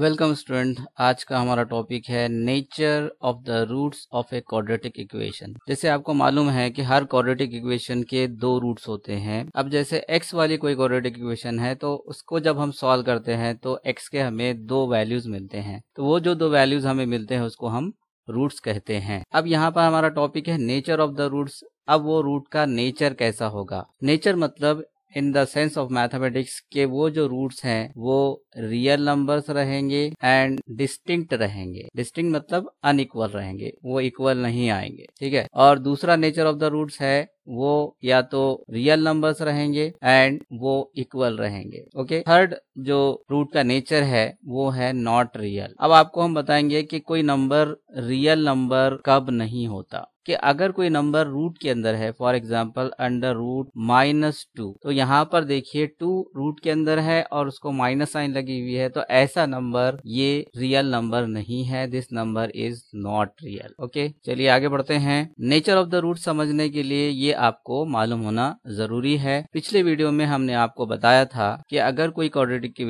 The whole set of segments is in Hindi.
वेलकम स्टूडेंट आज का हमारा टॉपिक है nature of the roots of a quadratic equation जैसे आपको मालूम है कि हर क्वाड्रेटिक इक्वेशन के दो रूट्स होते हैं अब जैसे x वाली कोई क्वाड्रेटिक इक्वेशन है तो उसको जब हम सॉल्व करते हैं तो x के हमें दो वैल्यूज मिलते हैं तो वो जो दो वैल्यूज हमें मिलते हैं उसको हम रूट्स कहते हैं अब यहाँ पर हमारा टॉपिक है नेचर ऑफ द रूट्स अब वो रूट का नेचर कैसा होगा नेचर मतलब in the sense of mathematics के वो जो रूट्स हैं वो रियल नंबर्स रहेंगे एंड डिस्टिंक्ट रहेंगे डिस्टिंक्ट मतलब अनइक्वल रहेंगे वो इक्वल नहीं आएंगे ठीक है और दूसरा नेचर ऑफ द रूट्स है वो या तो रियल नंबर्स रहेंगे एंड वो इक्वल रहेंगे ओके थर्ड जो रूट का नेचर है वो है नॉट रियल अब आपको हम बताएंगे कि कोई नंबर रियल नंबर कब नहीं होता कि अगर कोई नंबर रूट के अंदर है for example under root minus two तो यहाँ पर देखिए टू रूट के अंदर है और उसको माइनस साइन लगी हुई है तो ऐसा नंबर ये रियल नंबर नहीं है this number is not real okay चलिए आगे बढ़ते हैं नेचर ऑफ द रूट समझने के लिए ये आपको मालूम होना जरूरी है पिछले वीडियो में हमने आपको बताया था कि अगर कोई quadratic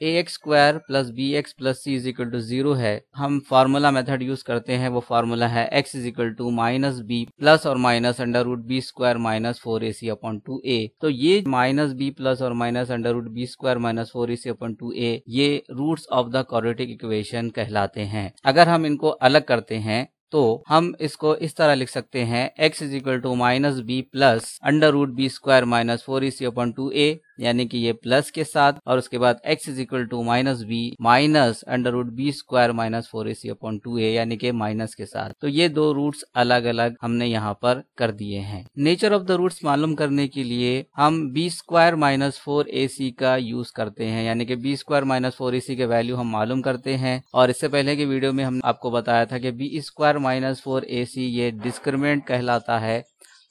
a x square plus b x plus c is equal to zero है हम फार्मूला मेथड यूज करते हैं वो फार्मूला है x is equal to minus b plus और minus under root b square minus four a c upon two a तो ये माइनस बी प्लस और minus under root b square minus four a c upon two a ये root of the quadratic equation कहलाते हैं अगर हम इनको अलग करते हैं तो हम इसको इस तरह लिख सकते हैं x is equal to minus b plus under root b square minus four a c upon two a यानी कि ये प्लस के साथ और उसके बाद x is equal to minus b minus under root b square minus four a c upon two a यानी कि माइनस के साथ तो ये दो रूट्स अलग अलग हमने यहाँ पर कर दिए हैं नेचर ऑफ द रूट्स मालूम करने के लिए हम b square minus four a c का यूज करते हैं यानी कि b square minus four a c के वैल्यू हम मालूम करते हैं और इससे पहले के वीडियो में हमने आपको बताया था कि b square minus four a c ये डिस्क्रिमिनेंट कहलाता है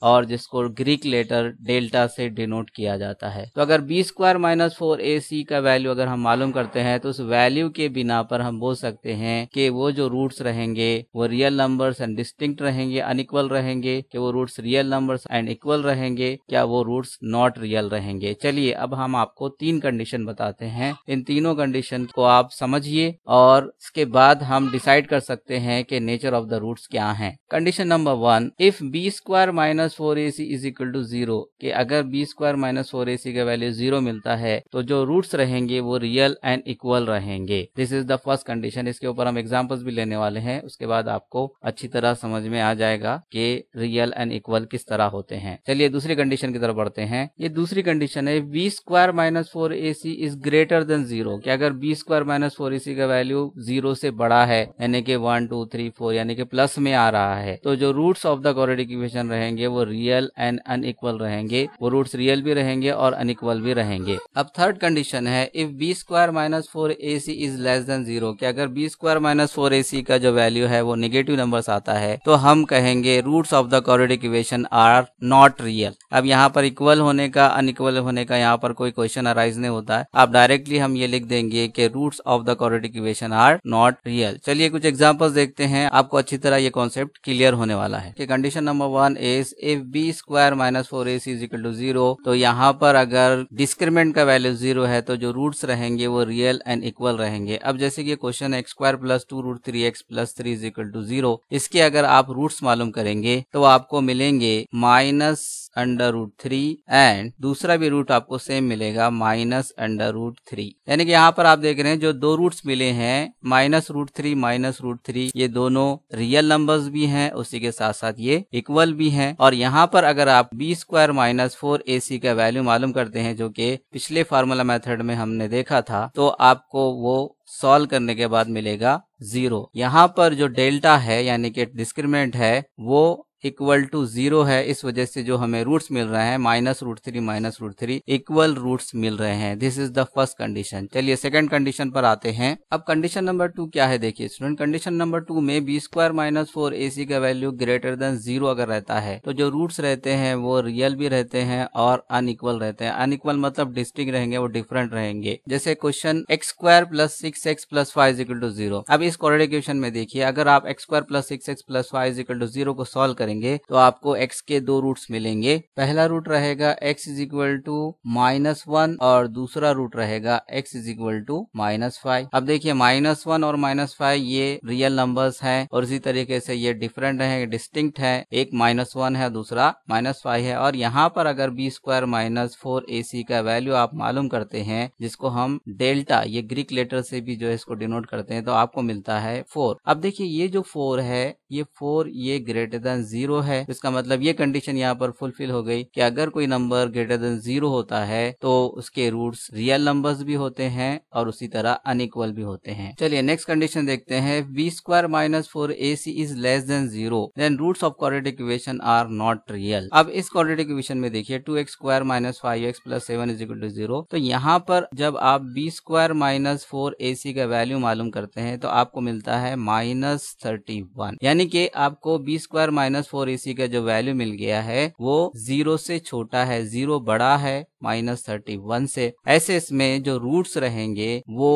और जिसको ग्रीक लेटर डेल्टा से डिनोट किया जाता है तो अगर b square minus four a c का वैल्यू अगर हम मालूम करते हैं तो उस वैल्यू के बिना पर हम बोल सकते हैं कि वो जो रूट्स रहेंगे वो रियल नंबर्स एंड डिस्टिंक्ट रहेंगे अनइक्वल रहेंगे कि वो roots real numbers and equal रहेंगे क्या वो रूट्स नॉट रियल रहेंगे चलिए अब हम आपको तीन कंडीशन बताते हैं इन तीनों कंडीशन को आप समझिए और इसके बाद हम डिसाइड कर सकते हैं कि नेचर ऑफ द रूट्स क्या है condition number one if b square minus minus four a c is equal to zero कि अगर b square minus four a c का वैल्यू जीरो मिलता है तो जो रूट्स रहेंगे वो रियल एंड इक्वल रहेंगे this is the first condition इसके ऊपर हम एग्जाम्पल्स भी लेने वाले हैं उसके बाद आपको अच्छी तरह समझ में आ जाएगा कि रियल एंड इक्वल किस तरह होते हैं चलिए दूसरी कंडीशन की तरफ बढ़ते हैं ये दूसरी कंडीशन है b square minus four a c is greater than zero कि अगर b square minus four a c का वैल्यू जीरो से बड़ा है यानी कि वन टू थ्री फोर यानी कि प्लस में आ रहा है तो जो roots of the quadratic equation रहेंगे वो रियल एंड अनइक्वल रहेंगे वो रूट्स रियल भी रहेंगे और अनइक्वल भी रहेंगे अब थर्ड कंडीशन है if b square minus four a c is less than zero अगर b square minus four a c का जो वैल्यू है वो निगेटिव नंबर आता है तो हम कहेंगे roots of the quadratic equation are not real अब यहाँ पर इक्वल होने का अनइक्वल होने का यहाँ पर कोई क्वेश्चन अराइज नहीं होता है आप डायरेक्टली हम ये लिख देंगे कि roots of the quadratic equation are not real चलिए कुछ एग्जाम्पल देखते हैं आपको अच्छी तरह ये कॉन्सेप्ट क्लियर होने वाला है कि condition number one is if b square minus four a c is equal to zero तो यहाँ पर अगर डिस्क्रिमिनेंट का वैल्यू जीरो है तो जो रूट्स रहेंगे वो रियल एंड इक्वल रहेंगे अब जैसे कि क्वेश्चन है x square plus two root three x plus three is equal to zero इसके अगर आप रूट्स मालूम करेंगे तो आपको मिलेंगे minus under root three and दूसरा भी रूट आपको सेम मिलेगा माइनस अंडर रूट थ्री यानी कि यहाँ पर आप देख रहे हैं जो दो रूट्स मिले हैं minus root three minus root three ये दोनों रियल नंबर्स भी हैं उसी के साथ साथ ये इक्वल भी हैं और यहाँ पर अगर आप b square minus four a c का वैल्यू मालूम करते हैं जो कि पिछले फार्मूला मेथड में हमने देखा था तो आपको वो सॉल्व करने के बाद मिलेगा जीरो यहाँ पर जो डेल्टा है यानी कि डिस्क्रिमिनेंट है वो इक्वल टू जीरो है इस वजह से जो हमें रूट्स मिल रहे हैं minus root three minus root three equal roots मिल रहे हैं this is the first condition चलिए सेकंड कंडीशन पर आते हैं अब कंडीशन नंबर टू क्या है देखिए स्टूडेंट कंडीशन नंबर टू में b square minus four a c का वैल्यू ग्रेटर देन जीरो अगर रहता है तो जो रूट्स रहते हैं वो रियल भी रहते हैं और अनइक्वल रहते हैं अनइक्वल मतलब डिस्टिंग रहेंगे वो डिफरेंट रहेंगे जैसे question x square plus six x plus five is equal to zero अब इस क्वारिटी क्वेश्चन में देखिए अगर आप x square plus six x plus five is equal to zero को सॉल्व करेंगे करेंगे तो आपको एक्स के दो रूट्स मिलेंगे पहला रूट रहेगा x is equal to minus one और दूसरा रूट रहेगा x is equal to minus five अब देखिए माइनस वन और माइनस फाइव ये रियल नंबर्स हैं और इसी तरीके से ये डिफरेंट है डिस्टिंक्ट है एक माइनस वन है दूसरा माइनस फाइव है और यहाँ पर अगर b square minus four a c का वैल्यू आप मालूम करते हैं जिसको हम डेल्टा ये ग्रीक लेटर से भी जो है इसको डिनोट करते हैं तो आपको मिलता है फोर अब देखिए ये जो फोर है ये फोर ये ग्रेटर देन जीरो है इसका मतलब ये कंडीशन यहाँ पर फुलफिल हो गई कि अगर कोई नंबर ग्रेटर देन जीरो होता है तो उसके रूट्स रियल नंबर्स भी होते हैं और उसी तरह अनइक्वल भी होते हैं चलिए नेक्स्ट कंडीशन देखते हैं b square minus four a c is less than zero then roots of quadratic equation are not real अब इस क्वाड्रेटिक इक्वेशन में देखिए two x square minus five x plus seven is equal to zero तो यहाँ पर जब आप b square minus four a c का वैल्यू मालूम करते हैं तो आपको मिलता है माइनस थर्टी वन यानी कि आपको b square minus minus four इसी का जो वैल्यू मिल गया है वो जीरो से छोटा है जीरो बड़ा है माइनस थर्टी वन से ऐसे इसमें जो रूट्स रहेंगे वो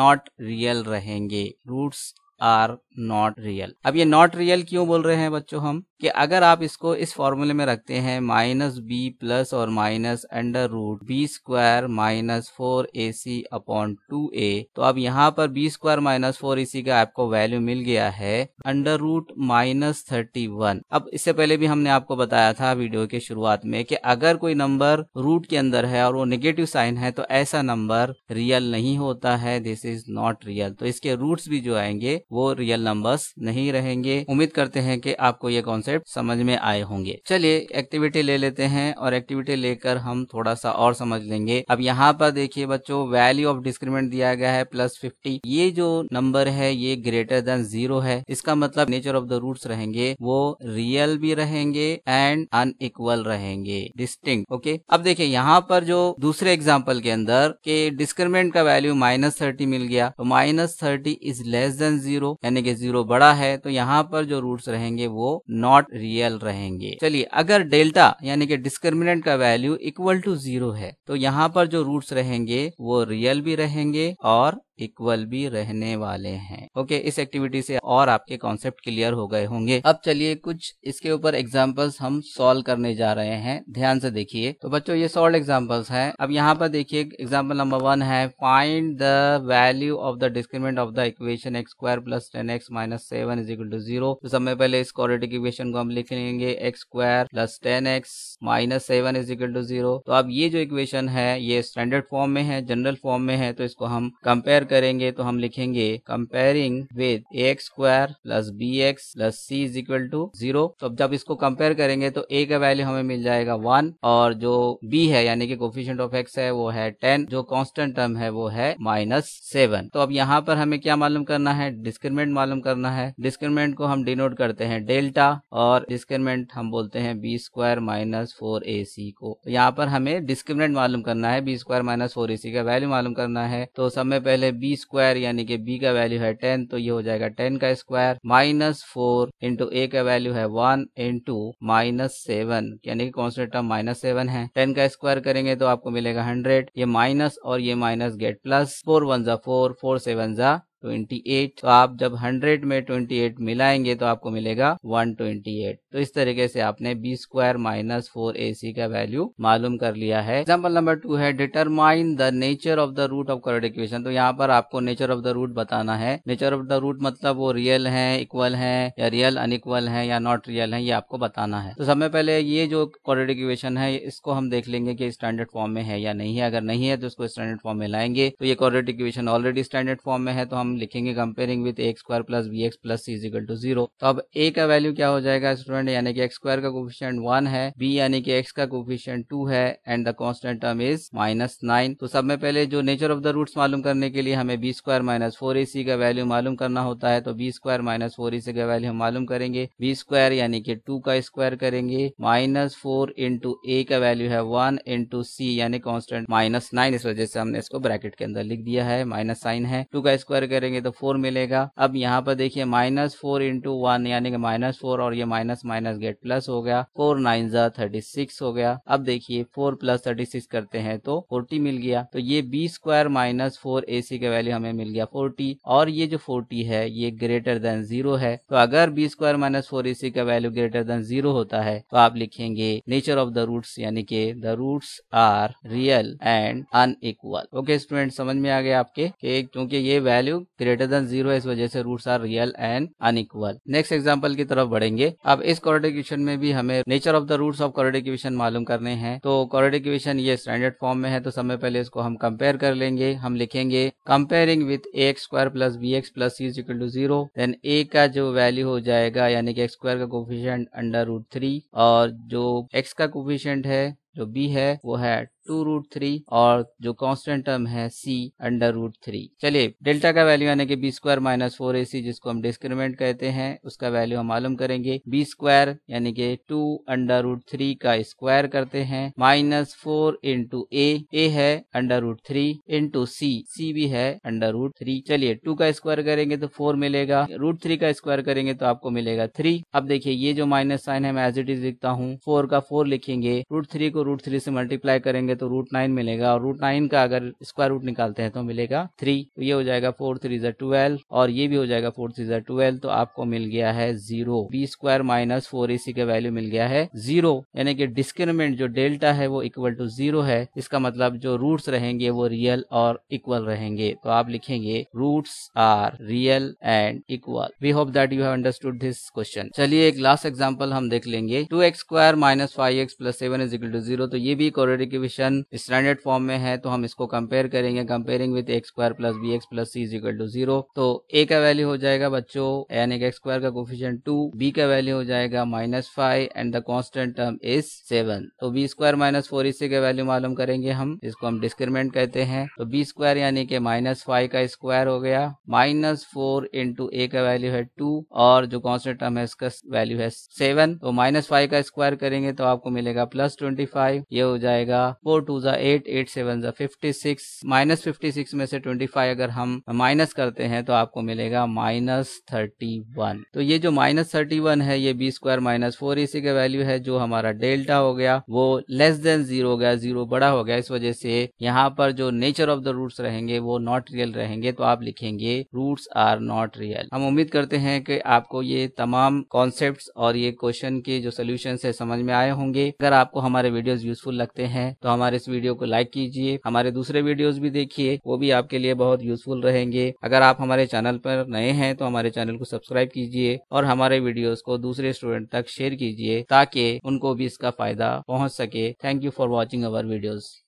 नॉट रियल रहेंगे रूट्स आर नॉट रियल अब ये नॉट रियल क्यों बोल रहे हैं बच्चों हम कि अगर आप इसको इस फॉर्मूले में रखते हैं माइनस बी प्लस और minus under root b square minus four a c upon two a तो अब यहाँ पर b square minus four a c का आपको वैल्यू मिल गया है under root minus thirty one अब इससे पहले भी हमने आपको बताया था वीडियो के शुरुआत में कि अगर कोई नंबर रूट के अंदर है और वो निगेटिव साइन है तो ऐसा नंबर रियल नहीं होता है दिस इज नॉट रियल तो इसके रूट्स भी जो आएंगे वो रियल नंबर्स नहीं रहेंगे उम्मीद करते हैं कि आपको ये कॉन्सेप्ट समझ में आए होंगे चलिए एक्टिविटी ले लेते हैं और एक्टिविटी लेकर हम थोड़ा सा और समझ लेंगे अब यहाँ पर देखिए बच्चों वैल्यू ऑफ डिस्क्रिमेंट दिया गया है प्लस फिफ्टी ये जो नंबर है ये ग्रेटर देन जीरो है इसका मतलब नेचर ऑफ द रूट रहेंगे वो रियल भी रहेंगे एंड अनइक्वल रहेंगे डिस्टिंग ओके अब देखिए यहाँ पर जो दूसरे एग्जाम्पल के अंदर के डिस्क्रिमेंट का वैल्यू माइनस थर्टी मिल गया तो minus thirty is less than zero zero यानी कि जीरो बड़ा है तो यहाँ पर जो रूट्स रहेंगे वो नॉट रियल रहेंगे चलिए अगर डेल्टा यानी कि डिस्क्रिमिनेंट का वैल्यू इक्वल टू जीरो है तो यहाँ पर जो रूट्स रहेंगे वो रियल भी रहेंगे और इक्वल भी रहने वाले हैं ओके इस एक्टिविटी से और आपके कॉन्सेप्ट क्लियर हो गए होंगे अब चलिए कुछ इसके ऊपर एग्जाम्पल्स हम सॉल्व करने जा रहे हैं ध्यान से देखिए तो बच्चों ये सॉल्व एग्जाम्पल्स है अब यहाँ पर देखिए एग्जाम्पल नंबर वन है find the value of the discriminant of the equation x square plus ten x minus seven is equal to zero तो समय पहले इस क्वाड्रेटिक इक्वेशन को हम लिख लेंगे x square plus ten x minus seven is equal to zero तो अब ये जो इक्वेशन है ये स्टैंडर्ड फॉर्म में है जनरल फॉर्म में है तो इसको हम कंपेयर करेंगे तो हम लिखेंगे comparing with a x square plus b x plus c is equal to zero तो जब इसको कंपेयर करेंगे तो ए का वैल्यू हमें मिल जाएगा वन और जो बी है यानी कि कोफिशियंट ऑफ एक्स है वो है टेन जो कॉन्स्टेंट टर्म है वो है माइनस सेवन तो अब यहाँ पर हमें क्या मालूम करना है डिस्क्रिमिनेट मालूम करना है डिस्क्रिमिनेट को हम डिनोट करते हैं डेल्टा और डिस्क्रिमेंट हम बोलते हैं b square minus four a c को तो यहाँ पर हमें डिस्क्रिमिनेंट मालूम करना है b square minus four a c का वैल्यू मालूम करना है तो सब में पहले बी स्क्वायर यानी कि बी का वैल्यू है टेन तो ये हो जाएगा टेन का square minus four into a का वैल्यू है वन इंटू माइनस सेवन यानी कि कॉन्स्टेंट टर्म माइनस सेवन है टेन का स्क्वायर करेंगे तो आपको मिलेगा हंड्रेड ये माइनस और ये minus get plus four one जा फोर फोर सेवन जा 28 तो आप जब 100 में 28 मिलाएंगे तो आपको मिलेगा 128 तो इस तरीके से आपने b square minus four a c का वैल्यू मालूम कर लिया है एग्जाम्पल नंबर टू है determine the nature of the root of quadratic equation तो यहाँ पर आपको नेचर ऑफ द रूट बताना है नेचर ऑफ द रूट मतलब वो रियल है इक्वल है या रियल अनइक्वल है या नॉट रियल है ये आपको बताना है तो सबसे पहले ये जो करड इक्वेशन है इसको हम देख लेंगे कि स्टैंडर्ड फॉर्म में है या नहीं है अगर नहीं है तो इसको स्टैंडर्ड फॉर्म में लाएंगे तो ये करड इक्वेशन ऑलरेडी स्टैंडर्ड फॉर्म में है तो हम हम लिखेंगे comparing with x square plus b x plus c is equal to zero तो अब ए का वैल्यू क्या हो जाएगा स्टूडेंट यानी कि एक्स स्क्वायर का कोफिशियंट वन है बी यानी कि एक्स का कोफिशियंट टू है and the constant term is minus nine तो सब में पहले जो नेचर ऑफ द रूट्स मालूम करने के लिए हमें b square minus four a c का वैल्यू मालूम करना होता है तो b square minus four a c का वैल्यू हम मालूम करेंगे बी स्क्वायर यानी कि टू का स्क्वायर करेंगे माइनस फोर इंटू ए का वैल्यू है वन इंटू सी यानी कॉन्स्टेंट माइनस नाइन इस वजह से हमने इसको ब्रैकेट के अंदर लिख दिया है माइनस साइन है टू का स्क्वायर करेंगे तो फोर मिलेगा अब यहाँ पर देखिए माइनस फोर इंटू वन यानी कि माइनस फोर और ये माइनस माइनस गेट प्लस हो गया फोर नाइन जा थर्टी सिक्स हो गया अब देखिए फोर प्लस थर्टी सिक्स करते हैं तो फोर्टी मिल गया तो ये b square minus four a c का वैल्यू हमें मिल गया फोर्टी और ये जो फोर्टी है ये ग्रेटर देन जीरो है तो अगर b square minus four a c का वैल्यू ग्रेटर देन जीरो होता है तो आप लिखेंगे नेचर ऑफ द रूट्स यानी कि the roots are real and unequal okay student समझ में आ गया आपके क्योंकि ये वैल्यू ग्रेटर देन जीरो इस वजह से roots are real and unequal next example की तरफ बढ़ेंगे अब इस क्वाड्रेटिक इक्वेशन में भी हमें nature of the roots of quadratic equation मालूम करने हैं तो क्वाड्रेटिक इक्वेशन ये स्टैंडर्ड फॉर्म में है तो समय पहले इसको हम कंपेयर कर लेंगे हम लिखेंगे comparing with a x square plus b x plus c is equal to zero then a का जो वैल्यू हो जाएगा यानी कि एक्स स्क्वायर का कोफिशियंट अंडर रूट थ्री और जो एक्स का कोफिशियंट है जो बी है वो है टू रूट थ्री और जो कांस्टेंट टर्म है सी अंडर रूट थ्री चलिए डेल्टा का वैल्यू यानी कि b square minus four a c जिसको हम डिस्क्रिमिनेट कहते हैं उसका वैल्यू हम मालूम करेंगे बी स्क्वायर यानी कि टू अंडर रूट थ्री का स्क्वायर करते हैं minus four into a a है under root three into c c भी है अंडर रूट थ्री चलिए टू का स्क्वायर करेंगे तो फोर मिलेगा रूट थ्री का स्क्वायर करेंगे तो आपको मिलेगा थ्री अब देखिये ये जो माइनस साइन है मैं एज इट इज लिखता हूँ फोर का फोर लिखेंगे रूट थ्री को रूट थ्री से मल्टीप्लाई करेंगे तो रूट नाइन मिलेगा और रूट नाइन का अगर स्क्वायर रूट निकालते हैं तो मिलेगा थ्री तो ये हो जाएगा फोर थ्री जर ट्वेल्व और ये भी हो जाएगा फोर थ्री जर ट्वेल्व तो आपको मिल गया है zero b square minus four ac का वैल्यू मिल गया है जीरो यानी कि डिस्क्रिमिनेंट जो डेल्टा है वो इक्वल टू जीरो है इसका मतलब जो रूट रहेंगे वो रियल और इक्वल रहेंगे तो आप लिखेंगे root are real and equal we hope that you have understood this question चलिए एक लास्ट एग्जाम्पल हम देख लेंगे two x square minus five x plus seven is equal to zero zero तो ये भी एक इक्वेशन स्टैंडर्ड फॉर्म में है तो हम इसको कंपेयर करेंगे comparing with x square plus b x plus c is equal to zero तो ए का वैल्यू हो जाएगा बच्चों यानी एक्स स्क्वायर का कोफिशियन टू बी का वैल्यू हो जाएगा minus five and the constant term is seven तो बी स्क्वायर माइनस फोर इसी का वैल्यू मालूम करेंगे हम इसको हम डिस्क्रिमेंट कहते हैं तो बी स्क्वायर यानी कि माइनस फाइव का स्क्वायर हो गया माइनस फोर इंटू ए का वैल्यू है टू और जो कॉन्स्टेंट टर्म है इसका वैल्यू है सेवन तो माइनस फाइव का स्क्वायर करेंगे तो आपको मिलेगा प्लस ट्वेंटी फाइव फाइव ये हो जाएगा फोर टू जा एट एट सेवन जा fifty six minus fifty six में से ट्वेंटी फाइव अगर हम माइनस करते हैं तो आपको मिलेगा माइनस थर्टी वन तो ये जो माइनस थर्टी वन है ये बी स्क्वायर माइनस फोर इसी का वैल्यू है जो हमारा डेल्टा हो गया वो लेस देन जीरो हो गया जीरो बड़ा हो गया इस वजह से यहाँ पर जो नेचर ऑफ द रूट्स रहेंगे वो नॉट रियल रहेंगे तो आप लिखेंगे रूट्स आर नॉट रियल हम उम्मीद करते हैं कि आपको ये तमाम कॉन्सेप्ट और ये क्वेश्चन के जो सोल्यूशन है समझ में आए होंगे अगर आपको हमारे वीडियो वीडियोस यूजफुल लगते हैं तो हमारे इस वीडियो को लाइक कीजिए हमारे दूसरे वीडियोस भी देखिए वो भी आपके लिए बहुत यूजफुल रहेंगे अगर आप हमारे चैनल पर नए हैं तो हमारे चैनल को सब्सक्राइब कीजिए और हमारे वीडियोज को दूसरे स्टूडेंट तक शेयर कीजिए ताकि उनको भी इसका फायदा पहुँच सके thank you for watching our videos